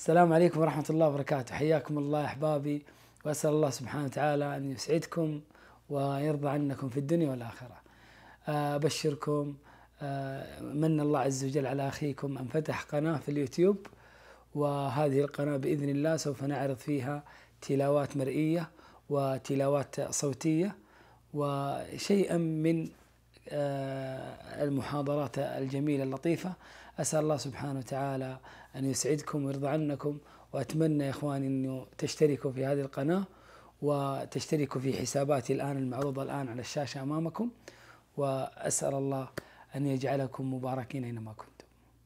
السلام عليكم ورحمة الله وبركاته حياكم الله أحبابي وأسأل الله سبحانه وتعالى أن يسعدكم ويرضى عنكم في الدنيا والآخرة آه، أبشركم آه، من الله عز وجل على أخيكم أن فتح قناة في اليوتيوب وهذه القناة بإذن الله سوف نعرض فيها تلاوات مرئية وتلاوات صوتية وشيئا من آه، المحاضرات الجميلة اللطيفة أسأل الله سبحانه وتعالى أن يسعدكم ويرضى عنكم وأتمنى يا إخواني أن تشتركوا في هذه القناة وتشتركوا في حساباتي الآن المعروضة الآن على الشاشة أمامكم وأسأل الله أن يجعلكم مباركين أينما كنتم